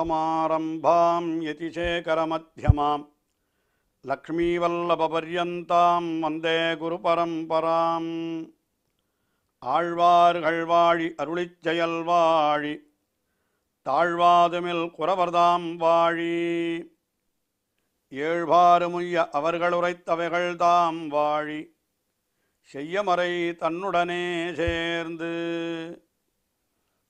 समारम्भां यतिशेखरमध्यमां லக்ஷ்மீவல்லபபர்யந்தாம் வந்தே குருபரம்பராம் ஆழ்வார்கள் வாழி அருளிச்செயல் வாழி தாழ்வாதுமில் குறவர்தாம் வாழி ஏழ்வாறுமுய்ய அவர்களுரைத்தவைகள் தாம் வாழி செய்யமறை தன்னுடனே சேர்ந்து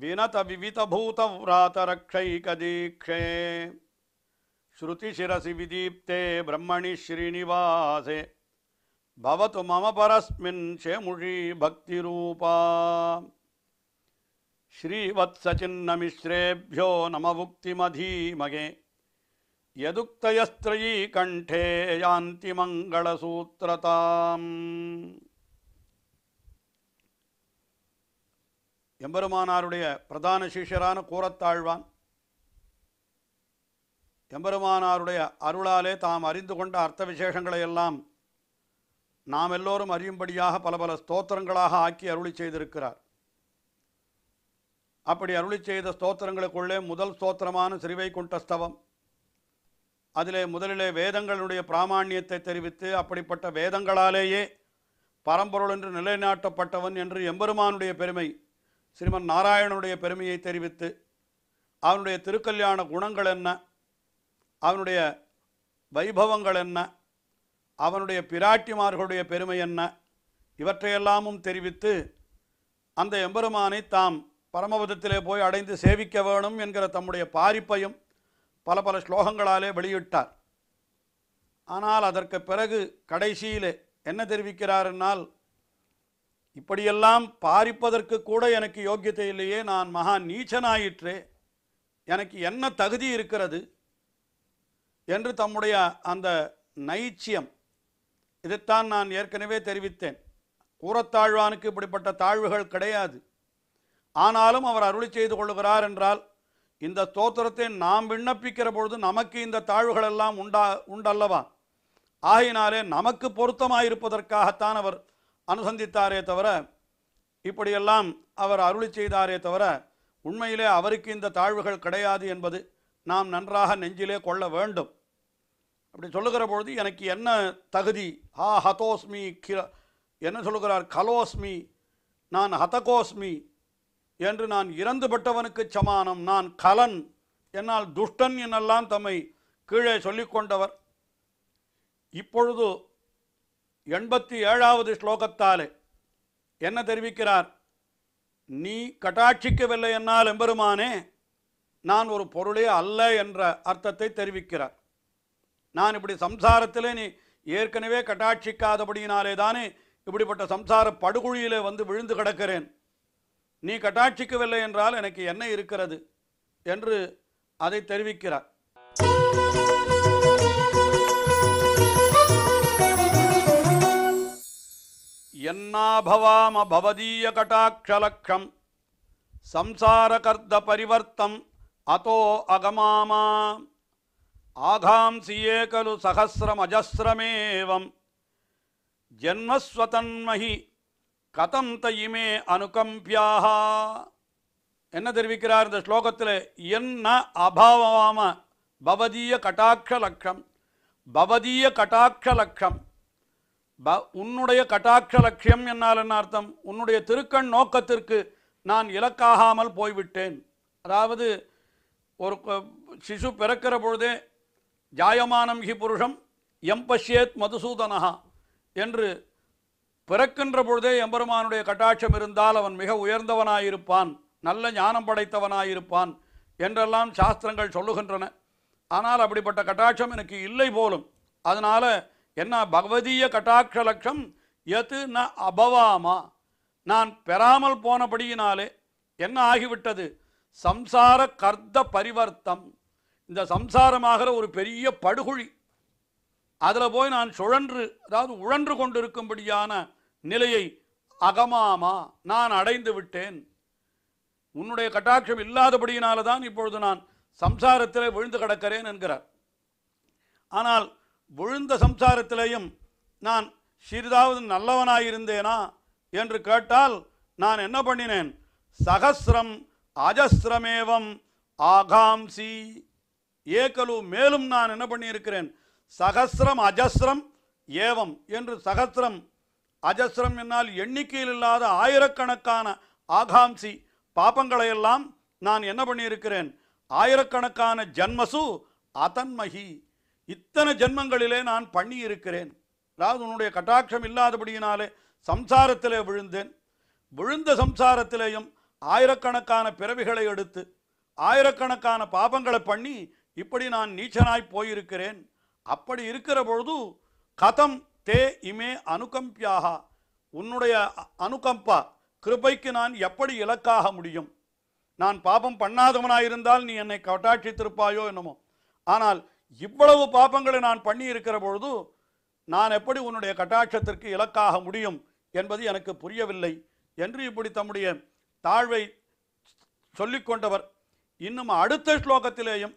विनत विवितभूतव्रातरक्षैकदीक्षे श्रुतिशिरसि विदीप्ते ब्रह्मणि श्रीनिवासे भवतु मम परस्मिन् शेमुषी श्रीवत्सचिन्नमिश्रेभ्यो नम उक्तिमधीमगे यदुक्तयस्त्रयी कंठे यान्ति मङ्गलसूत्रताम् எம்பெருமானாருடைய பிரதான சீஷரான கூறத்தாழ்வான் எம்பெருமானாருடைய அருளாலே தாம் அறிந்து கொண்ட அர்த்த விசேஷங்களை எல்லாம் நாம் எல்லோரும் அறியும்படியாக பல பல ஸ்தோத்திரங்களாக ஆக்கி அருளி செய்திருக்கிறார் அப்படி அருளி செய்த ஸ்தோத்திரங்களுக்குள்ளே முதல் ஸ்தோத்திரமான ஸ்ரீவைகுண்டஸ்தவம் அதிலே முதலிலே வேதங்களுடைய பிராமாணியத்தை தெரிவித்து அப்படிப்பட்ட வேதங்களாலேயே பரம்பொருள் என்று நிலைநாட்டப்பட்டவன் என்று எம்பெருமானுடைய பெருமை ஸ்ரீமன் நாராயணனுடைய பெருமையை தெரிவித்து அவனுடைய திருக்கல்யாண குணங்கள் என்ன அவனுடைய வைபவங்கள் என்ன அவனுடைய பிராட்டிமார்களுடைய பெருமை என்ன இவற்றையெல்லாமும் தெரிவித்து அந்த எம்பெருமானை தாம் பரமபதத்திலே போய் அடைந்து சேவிக்க வேணும் என்கிற தம்முடைய பாரிப்பையும் பல பல ஸ்லோகங்களாலே வெளியிட்டார் ஆனால் அதற்கு பிறகு கடைசியிலே என்ன தெரிவிக்கிறார் என்னால் இப்படியெல்லாம் பாரிப்பதற்கு கூட எனக்கு யோக்கியத்தை இல்லையே நான் மகா நீச்சனாயிற்றே எனக்கு என்ன தகுதி இருக்கிறது என்று தம்முடைய அந்த நைச்சியம் இதைத்தான் நான் ஏற்கனவே தெரிவித்தேன் கூறத்தாழ்வானுக்கு இப்படிப்பட்ட தாழ்வுகள் கிடையாது ஆனாலும் அவர் அருளி செய்து கொள்ளுகிறார் என்றால் இந்த தோத்திரத்தை நாம் விண்ணப்பிக்கிற பொழுது நமக்கு இந்த தாழ்வுகள் எல்லாம் உண்டா உண்டல்லவா ஆகையினாலே நமக்கு பொருத்தமாயிருப்பதற்காகத்தான் அவர் அனுசந்தித்தாரே தவிர இப்படியெல்லாம் அவர் அருளி செய்தாரே தவிர உண்மையிலே அவருக்கு இந்த தாழ்வுகள் கிடையாது என்பது நாம் நன்றாக நெஞ்சிலே கொள்ள வேண்டும் அப்படி சொல்லுகிற பொழுது எனக்கு என்ன தகுதி ஹா ஹதோஸ்மி கில என்ன சொல்லுகிறார் கலோஸ்மி நான் ஹதகோஸ்மி என்று நான் இறந்துபட்டவனுக்கு சமானம் நான் கலன் என்னால் துஷ்டன் என்னெல்லாம் தம்மை கீழே சொல்லிக்கொண்டவர் இப்பொழுது எண்பத்தி ஏழாவது ஸ்லோகத்தாலே என்ன தெரிவிக்கிறார் நீ கட்டாட்சிக்கவில்லை என்னால் எம்பெருமானே நான் ஒரு பொருளே அல்ல என்ற அர்த்தத்தை தெரிவிக்கிறார் நான் இப்படி சம்சாரத்திலே நீ ஏற்கனவே கட்டாட்சிக்காதபடியினாலே தானே இப்படிப்பட்ட சம்சார படுகுழியிலே வந்து விழுந்து கிடக்கிறேன் நீ கட்டாட்சிக்கவில்லை என்றால் எனக்கு என்ன இருக்கிறது என்று அதை தெரிவிக்கிறார் ఎన్నాభవామ భవదీయ కటాక్షలక్షం సంసారకర్ద పరివర్తం అతో అగమామా ఆఘాంసియేకలు సహస్రమజస్రమేవం జన్మస్వతన్మహి கதம் தையுமே அனுகம்பியாக என்ன தெரிவிக்கிறார் இந்த ஸ்லோகத்தில் என்ன அபாவமாம பவதீய கட்டாட்ச லட்சம் பவதீய கட்டாட்ச லட்சம் ப உன்னுடைய கட்டாட்ச லட்சியம் என்னால் என்ன அர்த்தம் உன்னுடைய திருக்கண் நோக்கத்திற்கு நான் இலக்காகாமல் போய்விட்டேன் அதாவது ஒரு சிசு பிறக்கிற பொழுதே ஜாயமானம் ஹி புருஷம் எம்பஷ்யேத் மதுசூதனஹா என்று பிறக்கின்ற பொழுதே எம்பெருமானுடைய கட்டாட்சம் இருந்தால் அவன் மிக உயர்ந்தவனாயிருப்பான் நல்ல ஞானம் படைத்தவனாயிருப்பான் என்றெல்லாம் சாஸ்திரங்கள் சொல்லுகின்றன ஆனால் அப்படிப்பட்ட கட்டாட்சம் எனக்கு இல்லை போலும் அதனால் என்ன பகவதீய கட்டாட்ச லட்சம் எது ந அபவாமா நான் பெறாமல் போனபடியினாலே என்ன ஆகிவிட்டது சம்சார கர்த்த பரிவர்த்தம் இந்த சம்சாரமாகிற ஒரு பெரிய படுகொழி அதில் போய் நான் சுழன்று அதாவது உழன்று கொண்டிருக்கும்படியான நிலையை அகமாமா நான் அடைந்து விட்டேன் உன்னுடைய கட்டாட்சம் இல்லாதபடியினால தான் இப்பொழுது நான் சம்சாரத்தில் விழுந்து கிடக்கிறேன் என்கிறார் ஆனால் விழுந்த சம்சாரத்திலேயும் நான் சிறிதாவது நல்லவனாயிருந்தேனா என்று கேட்டால் நான் என்ன பண்ணினேன் சகசிரம் அஜஸ்ரமேவம் ஆகாம்சி ஏக்கலு மேலும் நான் என்ன பண்ணியிருக்கிறேன் சகசிரம் அஜஸ்ரம் ஏவம் என்று சகசிரம் அஜஸ்ரம் என்னால் எண்ணிக்கையில் இல்லாத ஆயிரக்கணக்கான ஆகாம்சி பாப்பங்களையெல்லாம் நான் என்ன பண்ணியிருக்கிறேன் ஆயிரக்கணக்கான ஜன்மசு அதன்மகி இத்தனை ஜென்மங்களிலே நான் பண்ணி இருக்கிறேன் அதாவது உன்னுடைய கட்டாட்சம் இல்லாதபடியினாலே சம்சாரத்திலே விழுந்தேன் விழுந்த சம்சாரத்திலேயும் ஆயிரக்கணக்கான பிறவிகளை எடுத்து ஆயிரக்கணக்கான பாபங்களை பண்ணி இப்படி நான் நீச்சனாய் போயிருக்கிறேன் அப்படி இருக்கிற பொழுது கதம் தே இமே அனுகம்பியாக உன்னுடைய அனுகம்பா கிருபைக்கு நான் எப்படி இலக்காக முடியும் நான் பாபம் பண்ணாதவனாயிருந்தால் நீ என்னை கட்டாட்சித்திருப்பாயோ என்னமோ ஆனால் இவ்வளவு பாப்பங்களை நான் பண்ணி இருக்கிற பொழுது நான் எப்படி உன்னுடைய கட்டாட்சத்திற்கு இலக்காக முடியும் என்பது எனக்கு புரியவில்லை என்று இப்படி தம்முடைய தாழ்வை சொல்லிக்கொண்டவர் இன்னும் அடுத்த ஸ்லோகத்திலேயும்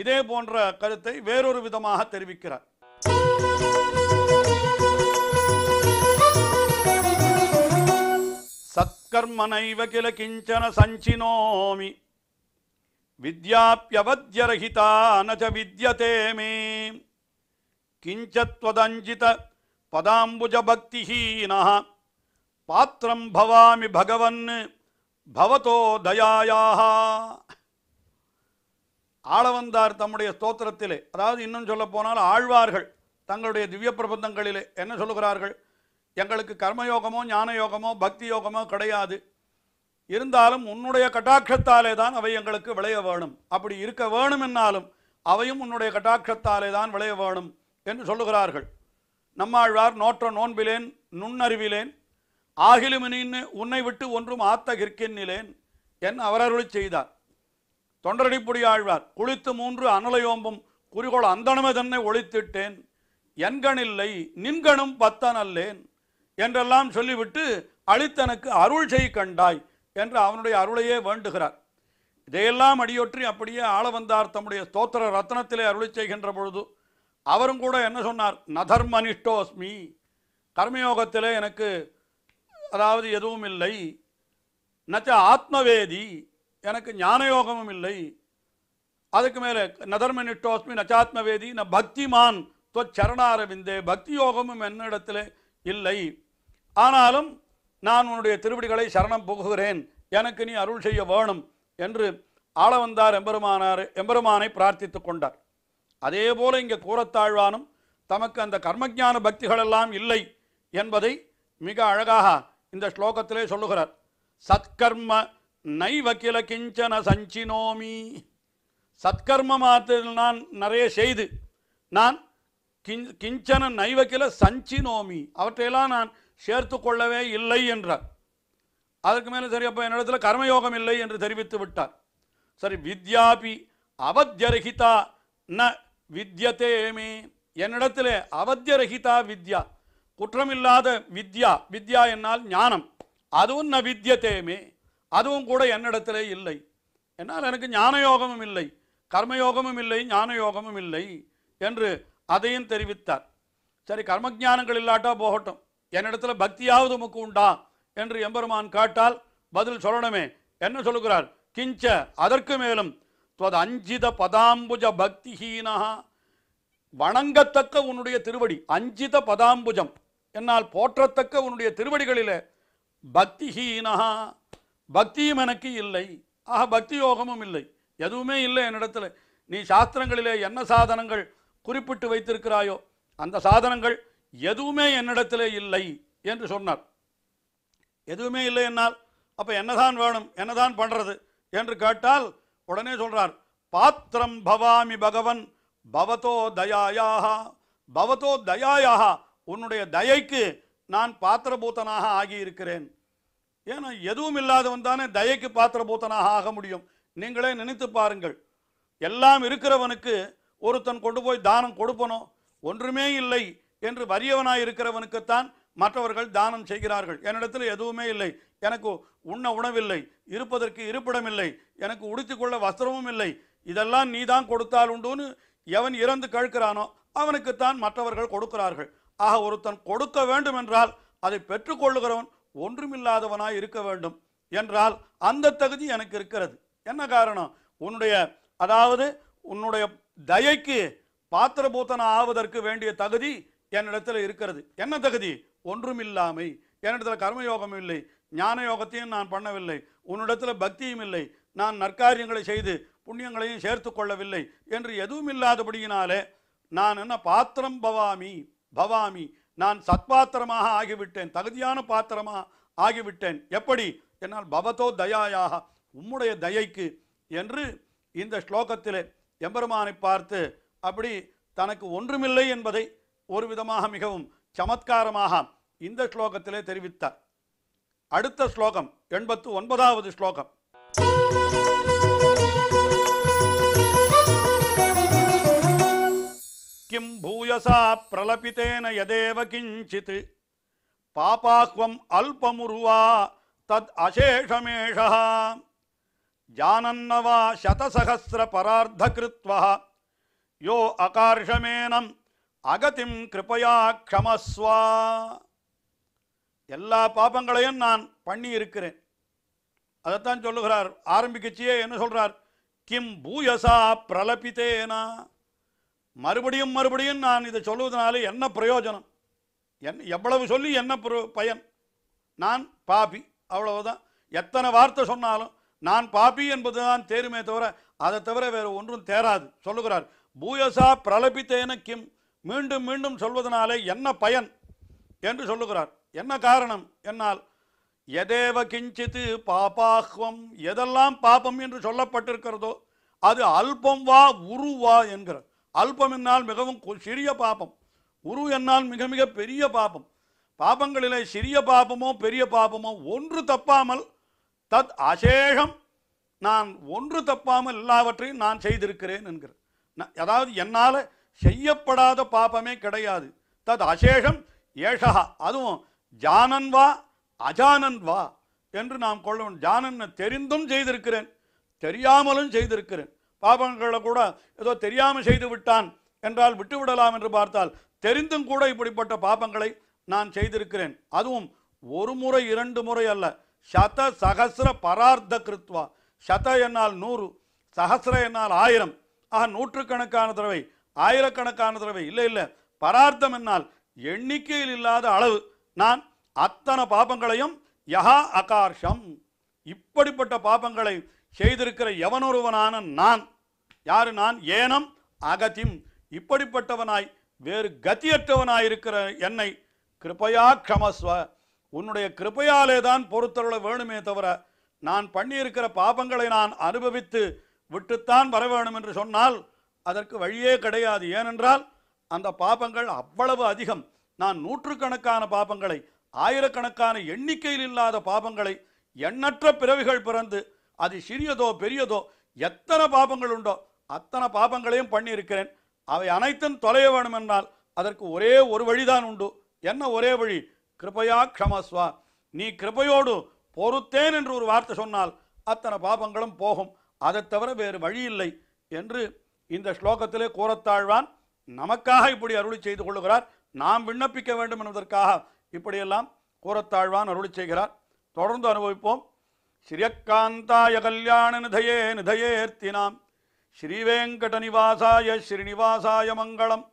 இதே போன்ற கருத்தை வேறொரு விதமாக தெரிவிக்கிறார் சத்கர்மனைவ கில கிஞ்சன சஞ்சினோமி வித்யாப்பியவத்யரகிதா நச்ச வித்யதே மே கிஞ்சத்வதஞ்சித பதாம்புஜ பக்திஹீனா பாத்திரம் பவாமி பகவன் பவதோ தயாயாக ஆளவந்தார் தம்முடைய ஸ்தோத்திரத்திலே அதாவது இன்னும் சொல்லப் போனால் ஆழ்வார்கள் தங்களுடைய திவ்ய என்ன சொல்லுகிறார்கள் எங்களுக்கு கர்மயோகமோ ஞான யோகமோ பக்தி யோகமோ கிடையாது இருந்தாலும் உன்னுடைய கட்டாட்சத்தாலே தான் அவை எங்களுக்கு விளைய வேணும் அப்படி இருக்க வேணும் என்னாலும் அவையும் உன்னுடைய கட்டாட்சத்தாலே தான் விளைய வேணும் என்று சொல்லுகிறார்கள் நம்மாழ்வார் நோற்ற நோன்பிலேன் நுண்ணறிவிலேன் ஆகிலுமினின்னு உன்னை விட்டு ஒன்றும் ஆத்த கிற்கின்னிலேன் என் அவரருளி செய்தார் தொண்டரடிப்புடி ஆழ்வார் குளித்து மூன்று அனலையோம்பும் குறிகோள் அந்தனமே தன்னை ஒழித்திட்டேன் என்கனில்லை நின்கணும் பத்தனல்லேன் என்றெல்லாம் சொல்லிவிட்டு அளித்தனுக்கு அருள் செய் கண்டாய் என்று அவனுடைய அருளையே வேண்டுகிறார் இதையெல்லாம் அடியொற்றி அப்படியே ஆள வந்தார் தம்முடைய ஸ்தோத்திர ரத்னத்திலே அருளை செய்கின்ற பொழுது அவரும் கூட என்ன சொன்னார் நதர்மனிஷ்டோஸ்மி கர்மயோகத்திலே எனக்கு அதாவது எதுவும் இல்லை நச்ச ஆத்மவேதி எனக்கு ஞானயோகமும் இல்லை அதுக்கு மேலே நதர்மனிட்டோஸ்மி நச்சாத்மவேதி ந பக்திமான் தொச்சரணாரவிந்தே பக்தி யோகமும் என்னிடத்தில் இல்லை ஆனாலும் நான் உன்னுடைய திருவடிகளை சரணம் போகுகிறேன் எனக்கு நீ அருள் செய்ய வேணும் என்று ஆள வந்தார் எம்பெருமானார் எம்பெருமானை பிரார்த்தித்து கொண்டார் அதே போல இங்கே கூறத்தாழ்வானும் தமக்கு அந்த கர்மஜான பக்திகளெல்லாம் இல்லை என்பதை மிக அழகாக இந்த ஸ்லோகத்திலே சொல்லுகிறார் சத்கர்ம நைவக்கில கிஞ்சன சஞ்சினோமி சத்கர்ம மாத்தில் நான் நிறைய செய்து நான் கிஞ்சன நைவக்கில சஞ்சினோமி அவற்றையெல்லாம் நான் சேர்த்து கொள்ளவே இல்லை என்றார் அதற்கு மேலே சரி அப்போ என்னிடத்தில் கர்மயோகம் இல்லை என்று தெரிவித்து விட்டார் சரி வித்யாபி அவத்தியரகிதா ந வித்யத்தேமே என்னிடத்தில் அவத்தியரகிதா வித்யா குற்றமில்லாத வித்யா வித்யா என்னால் ஞானம் அதுவும் ந வித்யத்தேமே அதுவும் கூட என்னிடத்திலே இல்லை என்னால் எனக்கு ஞானயோகமும் இல்லை கர்மயோகமும் இல்லை ஞானயோகமும் இல்லை என்று அதையும் தெரிவித்தார் சரி கர்மஜானங்கள் இல்லாட்டா போகட்டும் என்னிடத்துல பக்தியாவது உமக்கு உண்டா என்று எம்பெருமான் காட்டால் பதில் சொல்லணுமே என்ன சொல்லுகிறார் கிஞ்ச அதற்கு மேலும் துவத அஞ்சித பதாம்புஜ பக்திஹீனா வணங்கத்தக்க உன்னுடைய திருவடி அஞ்சித பதாம்புஜம் என்னால் போற்றத்தக்க உன்னுடைய திருவடிகளில் பக்திஹீனா பக்தியும் எனக்கு இல்லை ஆக பக்தி யோகமும் இல்லை எதுவுமே இல்லை என்னிடத்தில் நீ சாஸ்திரங்களிலே என்ன சாதனங்கள் குறிப்பிட்டு வைத்திருக்கிறாயோ அந்த சாதனங்கள் எதுவுமே என்னிடத்திலே இல்லை என்று சொன்னார் எதுவுமே இல்லை என்னால் அப்போ என்னதான் வேணும் என்னதான் பண்ணுறது என்று கேட்டால் உடனே சொல்கிறார் பாத்திரம் பவாமி பகவன் பவதோ தயாயாகா பவதோ தயாயாகா உன்னுடைய தயைக்கு நான் பாத்திரபூத்தனாக ஆகியிருக்கிறேன் ஏன்னா எதுவும் இல்லாதவன் தானே தயைக்கு பாத்திரபூத்தனாக ஆக முடியும் நீங்களே நினைத்து பாருங்கள் எல்லாம் இருக்கிறவனுக்கு ஒருத்தன் கொண்டு போய் தானம் கொடுப்பனோ ஒன்றுமே இல்லை என்று வறியவனாய் இருக்கிறவனுக்குத்தான் மற்றவர்கள் தானம் செய்கிறார்கள் என்னிடத்தில் எதுவுமே இல்லை எனக்கு உண்ண உணவில்லை இருப்பதற்கு இருப்பிடம் இல்லை எனக்கு உடுத்திக்கொள்ள வஸ்திரமும் இல்லை இதெல்லாம் நீ தான் கொடுத்தால் உண்டுன்னு எவன் இறந்து கேட்கிறானோ அவனுக்குத்தான் மற்றவர்கள் கொடுக்கிறார்கள் ஆக ஒருத்தன் கொடுக்க வேண்டும் என்றால் அதை பெற்றுக்கொள்ளுகிறவன் ஒன்றுமில்லாதவனாய் இருக்க வேண்டும் என்றால் அந்த தகுதி எனக்கு இருக்கிறது என்ன காரணம் உன்னுடைய அதாவது உன்னுடைய தயைக்கு பாத்திரபூத்தன ஆவதற்கு வேண்டிய தகுதி என்னிடத்தில் இருக்கிறது என்ன தகுதி ஒன்றும் இல்லாமை என்னிடத்தில் கர்மயோகம் இல்லை ஞான யோகத்தையும் நான் பண்ணவில்லை உன்னிடத்தில் பக்தியும் இல்லை நான் நற்காரியங்களை செய்து புண்ணியங்களையும் சேர்த்து கொள்ளவில்லை என்று எதுவும் இல்லாதபடியினாலே நான் என்ன பாத்திரம் பவாமி பவாமி நான் சத்பாத்திரமாக ஆகிவிட்டேன் தகுதியான பாத்திரமாக ஆகிவிட்டேன் எப்படி என்னால் பவதோ தயாயாக உம்முடைய தயைக்கு என்று இந்த ஸ்லோகத்தில் எம்பெருமானை பார்த்து அப்படி தனக்கு ஒன்றுமில்லை என்பதை ஒரு விதமாக மிகவும் சமத்காரமாக இந்த ஸ்லோகத்திலே தெரிவித்தார் அடுத்த ஸ்லோகம் எண்பத்து ஒன்பதாவது ஸ்லோகம் கிம் பூயசா பிரலபித்தேன யதேவ கிஞ்சித் பாபாஹ்வம் அல்பமுருவா தத் அசேஷமேஷா शतसहस्रपरार्धकृत्वः यो अकार्षमेनम् அகதிம் கிருபையா க்ஷமஸ்வா எல்லா பாபங்களையும் நான் பண்ணி இருக்கிறேன் அதைத்தான் சொல்லுகிறார் ஆரம்பிக்கச்சியே என்ன சொல்கிறார் கிம் பூயசா பிரலபித்தேனா மறுபடியும் மறுபடியும் நான் இதை சொல்லுவதனால என்ன பிரயோஜனம் என் எவ்வளவு சொல்லி என்ன பயன் நான் பாபி அவ்வளவுதான் எத்தனை வார்த்தை சொன்னாலும் நான் பாபி என்பது தான் தேருமே தவிர அதை தவிர வேறு ஒன்றும் தேராது சொல்லுகிறார் பூயசா பிரலபித்தேன கிம் மீண்டும் மீண்டும் சொல்வதனாலே என்ன பயன் என்று சொல்லுகிறார் என்ன காரணம் என்னால் எதேவ கிஞ்சித்து பாபாஹ்வம் எதெல்லாம் பாபம் என்று சொல்லப்பட்டிருக்கிறதோ அது அல்பம் வா வா என்கிறார் அல்பம் என்னால் மிகவும் சிறிய பாபம் உரு என்னால் மிக மிக பெரிய பாபம் பாபங்களிலே சிறிய பாபமோ பெரிய பாபமோ ஒன்று தப்பாமல் தத் அசேஷம் நான் ஒன்று தப்பாமல் எல்லாவற்றையும் நான் செய்திருக்கிறேன் என்கிறார் அதாவது என்னால் செய்யப்படாத பாபமே கிடையாது தது அசேஷம் ஏஷா அதுவும் ஜானன் வா அஜானன் வா என்று நாம் கொள்ள ஜானன் தெரிந்தும் செய்திருக்கிறேன் தெரியாமலும் செய்திருக்கிறேன் பாபங்களை கூட ஏதோ தெரியாமல் செய்து விட்டான் என்றால் விட்டுவிடலாம் என்று பார்த்தால் தெரிந்தும் கூட இப்படிப்பட்ட பாபங்களை நான் செய்திருக்கிறேன் அதுவும் ஒரு முறை இரண்டு முறை அல்ல சத சகசிர பரார்த்த கிருத்வா சத என்னால் நூறு சகசிர என்னால் ஆயிரம் ஆக நூற்றுக்கணக்கான தடவை ஆயிரக்கணக்கான தடவை இல்லை இல்லை பரார்த்தம் என்னால் எண்ணிக்கையில் இல்லாத அளவு நான் அத்தனை பாபங்களையும் யகா அகார்ஷம் இப்படிப்பட்ட பாபங்களை செய்திருக்கிற எவனொருவனான நான் யாரு நான் ஏனம் அகதிம் இப்படிப்பட்டவனாய் வேறு கதியற்றவனாயிருக்கிற என்னை கிருபையா க்ஷமஸ்வ உன்னுடைய கிருபையாலே தான் பொறுத்தருள வேணுமே தவிர நான் பண்ணியிருக்கிற பாபங்களை நான் அனுபவித்து விட்டுத்தான் வர வேணும் என்று சொன்னால் அதற்கு வழியே கிடையாது ஏனென்றால் அந்த பாபங்கள் அவ்வளவு அதிகம் நான் நூற்றுக்கணக்கான பாபங்களை ஆயிரக்கணக்கான எண்ணிக்கையில் இல்லாத பாபங்களை எண்ணற்ற பிறவிகள் பிறந்து அது சிறியதோ பெரியதோ எத்தனை பாபங்கள் உண்டோ அத்தனை பாபங்களையும் பண்ணியிருக்கிறேன் அவை அனைத்தும் தொலைய வேணும் என்றால் அதற்கு ஒரே ஒரு வழிதான் உண்டு என்ன ஒரே வழி கிருபையா க்ஷமஸ்வா நீ கிருபையோடு பொறுத்தேன் என்று ஒரு வார்த்தை சொன்னால் அத்தனை பாபங்களும் போகும் அதை தவிர வேறு வழி இல்லை என்று இந்த ஸ்லோகத்திலே கூறத்தாழ்வான் நமக்காக இப்படி அருளி செய்து கொள்ளுகிறார் நாம் விண்ணப்பிக்க வேண்டும் என்பதற்காக இப்படியெல்லாம் கூறத்தாழ்வான் அருளி செய்கிறார் தொடர்ந்து அனுபவிப்போம் ஸ்ரீயக்காந்தாய கல்யாண நிதயே நிதயேர்த்தினாம் ஸ்ரீவேங்கட நிவாசாய ஸ்ரீனிவாசாய மங்களம்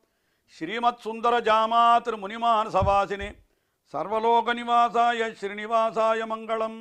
ஸ்ரீமத் சுந்தர ஜாமா திரு முனிமான் சவாசினே சர்வலோக நிவாசாய ஸ்ரீனிவாசாய மங்களம்